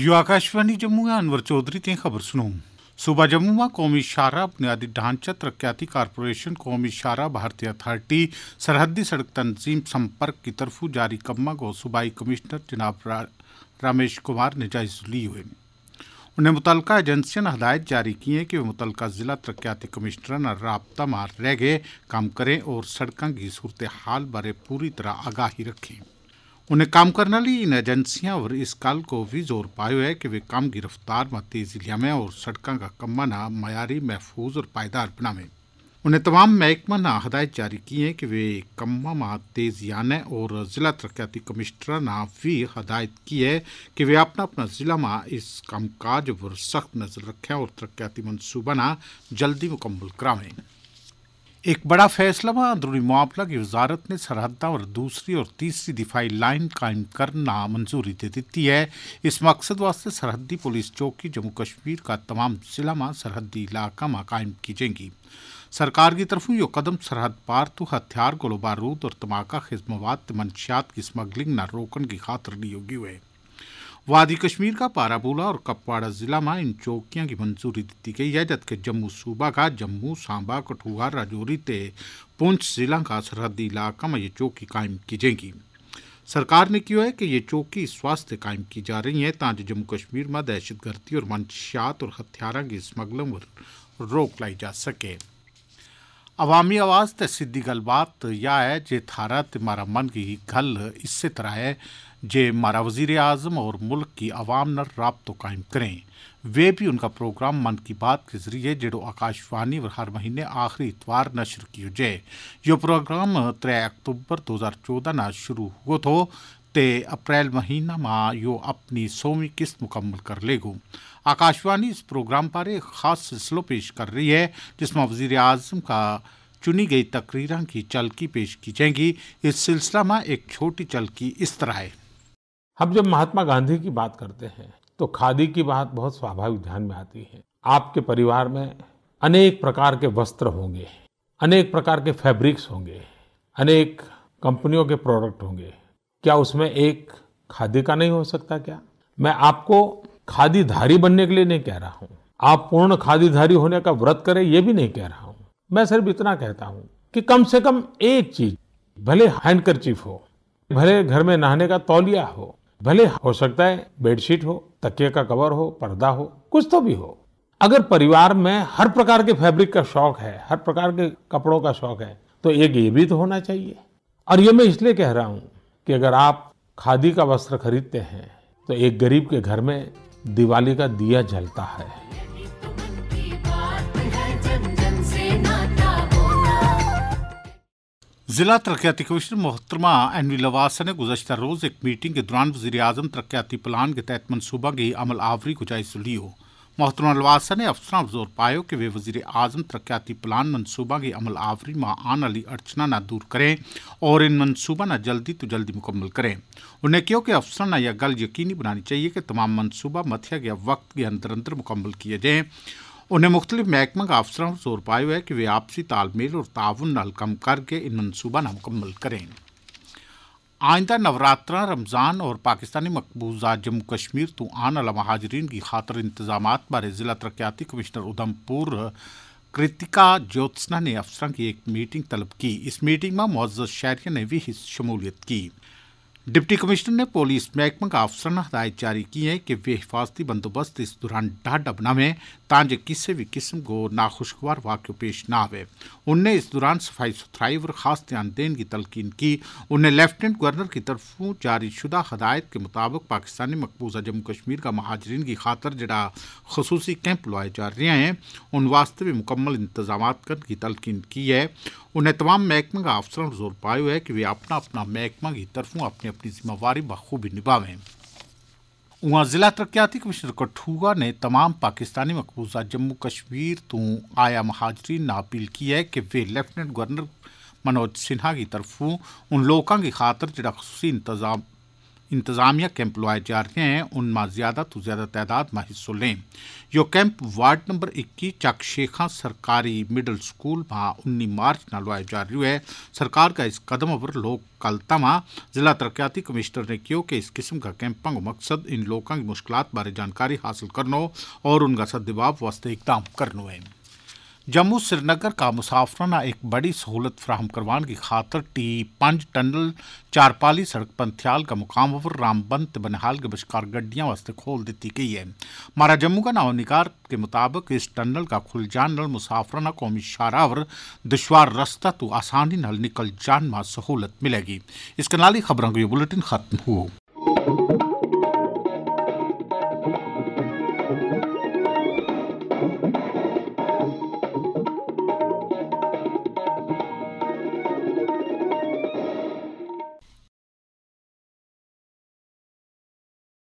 You Akashvani Jammu है अनवर चौधरी ते खबर सुनो सूबा जम्मू में कौमी शाहरा बुनियादी ढांचा तरक्याती कारपोरेशन कौमी शाहरा भारतीय अथॉरिटी सरहदी सड़क तंजीम संपर्क की तरफों जारी कम्मा को सूबाई कमिश्नर जनाब रामेश कुमार ने जायजा ली हुए उन्हें मुतल एजेंसियों ने हदायत जारी की है कि वे मुतल जिला तरक्याती कमिश्नर न रबता मार रह गए काम करें और सड़कों की सूरत हाल बारे पूरी तरह आगाही रखें उन्हें काम करने ली इन एजेंसियां पर इस गल को भी जोर पायो है कि वे काम की रफ्तार में तेजी लियावें और सड़कों का कमा ना मयारी महफूज और पायदार बनावें उन्हें तमाम महकमा ने हदायत जारी की है कि वे कम में तेजी आने और ज़िला तरक्याती कमिश्नर ने भी हदायत की है कि वे अपना अपना ज़िला में इस कामकाज पर सख्त नज़र रखें और तरक्याती मनसूबा ना जल्दी मुकम्मल करावें एक बड़ा फैसला में अंदरूनी मामला की वजारत ने सरहदा और दूसरी और तीसरी दिफाई लाइन कायम करना मंजूरी दे दी है इस मकसद वास्ते सरहदी पुलिस चौकी जम्मू कश्मीर का तमाम जिला में सरहदी इलाका में कायम की जाएगी सरकार की तरफों यो कदम सरहद पार तो हथियार गोलो बारूद और तमाका खिजमवाद मंशियात की स्मगलिंग न रोकने की खातर लियो हुए हैं वादी कश्मीर का पाराबूला और कपवाड़ा जिला में इन चौकियों की मंजूरी दी गई है जबकि जम्मू सूबा का जम्मू सांबा कठुआ राजौरी ते पुंछ जिला का सरहदी इलाका में ये चौकी कायम की जाएगी सरकार ने किया है कि ये चौकी स्वास्थ्य कायम की जा रही है ताकि जम्मू कश्मीर में दहशतगर्दी और मंशियात और हथियारों की स्मगलिंग पर रोक लाई जा सके अवामी आवाज़ ते सीधी गलबात यह है जे थारा ते मारा मन की गल इस तरह है जे हमारा वजीर अजम और मुल्क की आवाम न रबतों कायम करें वे भी उनका प्रोग्राम मन की बात के जरिए जेडो आकाशवाणी और हर महीने आखिरी इतवार नशर कियो जाए यो प्रोग्राम त्रै अक्टूबर दो हज़ार चौदह न शुरू हुआ तो ते अप्रैल महीना माँ यो अपनी सोवी किस्त मुकम्मल कर लेगो आकाशवाणी इस प्रोग्राम पर एक खास सिलसिलो पेश कर रही है जिसमें वजीर अजम का चुनी गई तकरीर की चलकी पेश की जाएंगी इस सिलसिला में एक छोटी चलकी इस तरह है हम जब महात्मा गांधी की बात करते हैं तो खादी की बात बहुत स्वाभाविक ध्यान में आती है आपके परिवार में अनेक प्रकार के वस्त्र होंगे अनेक प्रकार के फैब्रिक्स होंगे अनेक कंपनियों के प्रोडक्ट होंगे क्या उसमें एक खादी का नहीं हो सकता क्या मैं आपको खादीधारी बनने के लिए नहीं कह रहा हूँ आप पूर्ण खादीधारी होने का व्रत करें ये भी नहीं कह रहा हूं मैं सिर्फ इतना कहता हूँ कि कम से कम एक चीज भले हैंडकरचीफ हो भले घर में नहाने का तौलिया हो भले हो सकता है बेडशीट हो तकिए का कवर हो पर्दा हो कुछ तो भी हो अगर परिवार में हर प्रकार के फैब्रिक का शौक है हर प्रकार के कपड़ों का शौक है तो एक ये भी तो होना चाहिए और ये मैं इसलिए कह रहा हूं कि अगर आप खादी का वस्त्र खरीदते हैं तो एक गरीब के घर में दिवाली का दिया जलता है जिला तरक्याती कमिश्नर मोहतरमा एन वी लवासा ने गुजशत रोज़ एक मीटिंग के दौरान वजीर अजम तरक्याती प्लान के तहत मनसूबा की अमल आवरी को जायजा लियो मोहतरमा लवासा ने अफसर जोर पायो कि वे वजीर अजम तरक्याती प्लान मनसूबा की अमल आवरी में आने वाली अड़चना ना दूर करें और इन मनसूबा ना जल्दी तो जल्दी मुकम्मल करें उन्हें क्यों कि अफसर ने यह गल यकीनी बनानी चाहिए कि तमाम मनसूबा मथिया गया वक्त के अंदर अंदर मुकम्मल किए जाएँ उन्हें मुख्तलि महकमा के अफसरों जोर पाया है कि वे आपसी तालमेल और ताउन कम करके इन मनसूबा मुकम्मल करें आइंदा नवरात्रा रमज़ान और पाकिस्तानी मकबूजा जम्मू कश्मीर तो आन अला महाजरीन की खातर इंतजाम बारे ज़िला तरक्याती कमिश्नर उधमपुर कृतिका ज्योत्सना ने अफसर की एक मीटिंग तलब की इस मीटिंग में मुआज़ शहरी ने भी शमूलियत की डिप्टी कमिश्नर ने पुलिस महकमा का अफसराना हदायत जारी की है कि वे हिफाजती बंदोबस्त इस दौरान ढाड अपना में किसी भी किस्म को नाखुशगवार वाक्य पेश ना आवे उनने इस दौरान सफाई सुथराई पर खास ध्यान देने की तलकीन की उन्हें लेफ्टिनेंट गवर्नर की तरफों जारी शुदा हदायत के मुताबिक पाकिस्तानी मकबूजा जम्मू कश्मीर का महाजरीन की खातर जड़ा खसूसी कैंप लगाए जा रहे हैं उन वास्ते भी मुकम्मल इंतजाम करने की तलकीन की है उन्हें तमाम महकमे का अफसरों जोर पायो है कि वे अपना अपना महकमा की तरफों अपनी अपनी जिम्मेवारी बखूबी निभावें उहां जिला तरक्याती कमिश्नर कठुआ ने तमाम पाकिस्तानी मकबूजा जम्मू कश्मीर तो आया महाजरीन ने अपील की है कि वे लेफ्टिनेंट गवर्नर मनोज सिन्हा की तरफों उन लोगों की खातर जरा खसूसी इंतजाम इंतज़ामिया कैंप लुआए जा रहे हैं उनमा ज़्यादा तो ज़्यादा तादाद में हिस्सों लें यो कैंप वार्ड नंबर इक्की चक शेखा सरकारी मिडिल स्कूल में उन्नीस मार्च न लुआए जा रही है सरकार का इस कदम पर लोग कल तमा जिला तरक्याती कमिश्नर ने कियो कि इस किस्म का कैंपों का मकसद इन लोगों की मुश्किल बारे जानकारी हासिल करनो और उनका सदभाव वास्ते इकदाम करना है जम्मू श्रीनगर का मुसाफराना एक बड़ी सहूलत फ्राहम करवाने की खातर टी पंज टनल चारपाली सड़क पंथियाल का मुकाम पर रामबन बनिहाल के बशकार गड्डिया वास्ते खोल दी गई है मारा जम्मू का निकार के मुताबिक इस टनल का खुल जान मुसाफराना कौमी शारावर दुशवार रस्ता तो आसानी नल निकल जान में सहूलत मिलेगी इसके नाल ही खबरों का बुलेटिन खत्म हुआ Thank you.